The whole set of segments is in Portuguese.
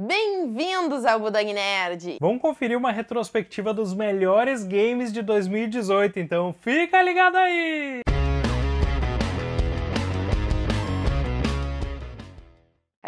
Bem-vindos ao Budang Nerd! Vamos conferir uma retrospectiva dos melhores games de 2018, então fica ligado aí!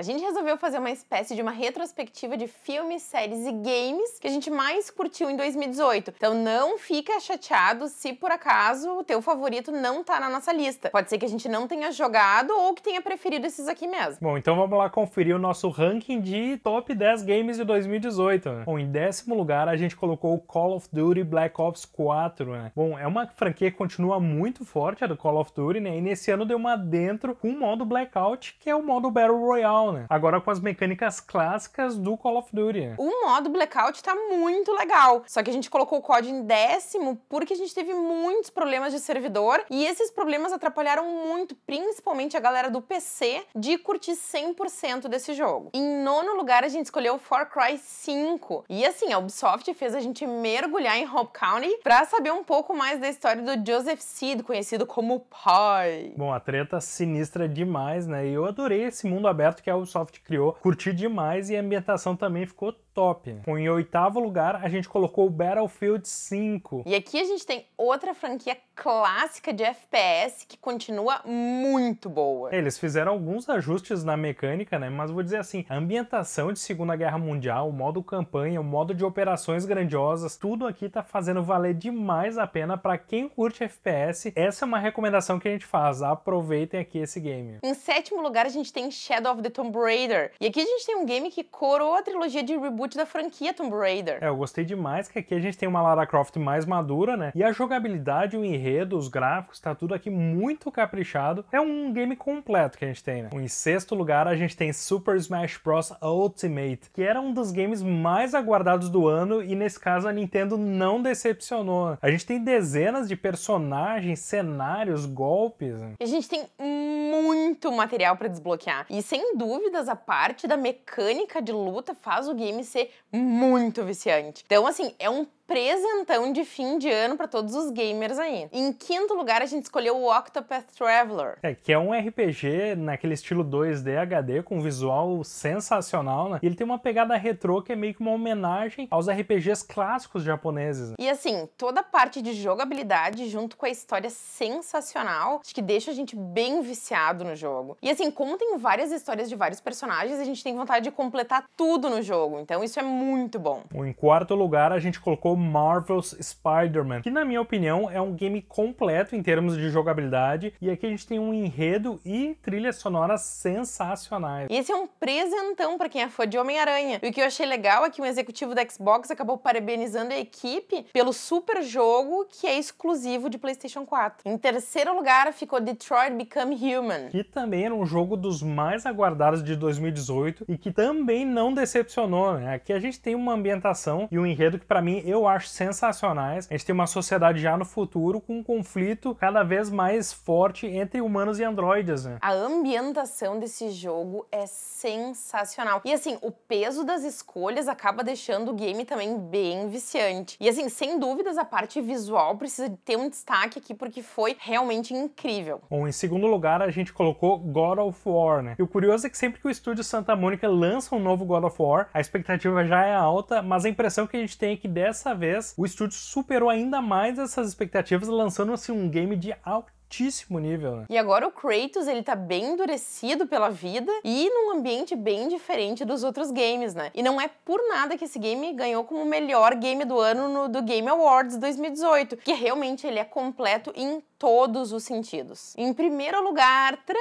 gente resolveu fazer uma espécie de uma retrospectiva de filmes, séries e games que a gente mais curtiu em 2018. Então não fica chateado se por acaso o teu favorito não tá na nossa lista. Pode ser que a gente não tenha jogado ou que tenha preferido esses aqui mesmo. Bom, então vamos lá conferir o nosso ranking de top 10 games de 2018. Né? Bom, em décimo lugar a gente colocou Call of Duty Black Ops 4, né? Bom, é uma franquia que continua muito forte, a do Call of Duty, né? E nesse ano deu uma dentro com o modo Blackout, que é o modo Battle Royale, né? né? Agora com as mecânicas clássicas do Call of Duty. É. O modo Blackout tá muito legal. Só que a gente colocou o COD em décimo porque a gente teve muitos problemas de servidor e esses problemas atrapalharam muito, principalmente a galera do PC, de curtir 100% desse jogo. Em nono lugar, a gente escolheu Far Cry 5. E assim, a Ubisoft fez a gente mergulhar em Hope County pra saber um pouco mais da história do Joseph Seed, conhecido como Pai. Bom, a treta sinistra é demais, né? E eu adorei esse mundo aberto que a é a Ubisoft criou. Curti demais e a ambientação também ficou top. em oitavo lugar, a gente colocou o Battlefield 5. E aqui a gente tem outra franquia clássica de FPS que continua muito boa. Eles fizeram alguns ajustes na mecânica, né? Mas vou dizer assim, a ambientação de Segunda Guerra Mundial, o modo campanha, o modo de operações grandiosas, tudo aqui tá fazendo valer demais a pena para quem curte FPS. Essa é uma recomendação que a gente faz. Aproveitem aqui esse game. Em sétimo lugar, a gente tem Shadow of the Tomb Raider. E aqui a gente tem um game que coroa a trilogia de reboot reboot da franquia Tomb Raider. É, eu gostei demais que aqui a gente tem uma Lara Croft mais madura, né? E a jogabilidade, o enredo, os gráficos, tá tudo aqui muito caprichado. É um game completo que a gente tem, né? Em sexto lugar, a gente tem Super Smash Bros. Ultimate, que era um dos games mais aguardados do ano e nesse caso a Nintendo não decepcionou. A gente tem dezenas de personagens, cenários, golpes. Né? A gente tem um muito material para desbloquear. E sem dúvidas, a parte da mecânica de luta faz o game ser muito viciante. Então, assim, é um presentão de fim de ano para todos os gamers aí. Em quinto lugar, a gente escolheu o Octopath Traveler. É, que é um RPG naquele estilo 2D HD com visual sensacional, né? E ele tem uma pegada retrô que é meio que uma homenagem aos RPGs clássicos japoneses. Né? E assim, toda a parte de jogabilidade junto com a história sensacional, acho que deixa a gente bem viciado no jogo. E assim, como tem várias histórias de vários personagens, a gente tem vontade de completar tudo no jogo. Então isso é muito bom. Em quarto lugar, a gente colocou Marvel's Spider-Man, que na minha opinião é um game completo em termos de jogabilidade, e aqui a gente tem um enredo e trilhas sonoras sensacionais. E esse é um presentão para quem é fã de Homem-Aranha. E o que eu achei legal é que um executivo da Xbox acabou parabenizando a equipe pelo super jogo que é exclusivo de PlayStation 4. Em terceiro lugar ficou Detroit Become Human, que também era um jogo dos mais aguardados de 2018 e que também não decepcionou, né? Aqui a gente tem uma ambientação e um enredo que para mim eu eu acho sensacionais. A gente tem uma sociedade já no futuro com um conflito cada vez mais forte entre humanos e androides, né? A ambientação desse jogo é sensacional. E assim, o peso das escolhas acaba deixando o game também bem viciante. E assim, sem dúvidas, a parte visual precisa ter um destaque aqui porque foi realmente incrível. Bom, em segundo lugar, a gente colocou God of War, né? E o curioso é que sempre que o estúdio Santa Mônica lança um novo God of War, a expectativa já é alta, mas a impressão que a gente tem é que dessa vez, o estúdio superou ainda mais essas expectativas, lançando assim um game de alto altíssimo nível, né? E agora o Kratos, ele tá bem endurecido pela vida e num ambiente bem diferente dos outros games, né? E não é por nada que esse game ganhou como melhor game do ano no, do Game Awards 2018, que realmente ele é completo em todos os sentidos. Em primeiro lugar, tran,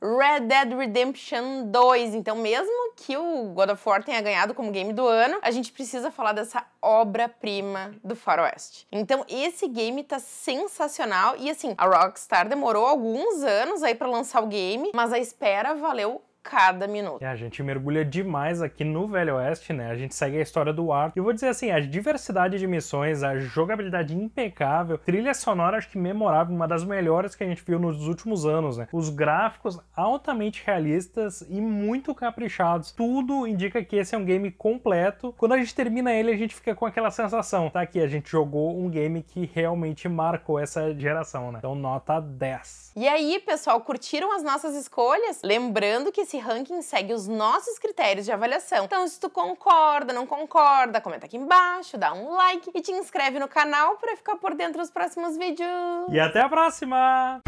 Red Dead Redemption 2. Então, mesmo que o God of War tenha ganhado como game do ano, a gente precisa falar dessa obra-prima do faroeste. Então, esse game tá sensacional e assim, a Rockstar demorou alguns anos aí para lançar o game, mas a espera valeu cada minuto. É, a gente mergulha demais aqui no Velho Oeste, né? A gente segue a história do ar. E vou dizer assim, a diversidade de missões, a jogabilidade impecável, trilha sonora acho que memorável, uma das melhores que a gente viu nos últimos anos, né? Os gráficos altamente realistas e muito caprichados. Tudo indica que esse é um game completo. Quando a gente termina ele, a gente fica com aquela sensação, tá aqui, a gente jogou um game que realmente marcou essa geração, né? Então nota 10. E aí, pessoal, curtiram as nossas escolhas? Lembrando que esse ranking segue os nossos critérios de avaliação. Então, se tu concorda, não concorda, comenta aqui embaixo, dá um like e te inscreve no canal para ficar por dentro dos próximos vídeos. E até a próxima!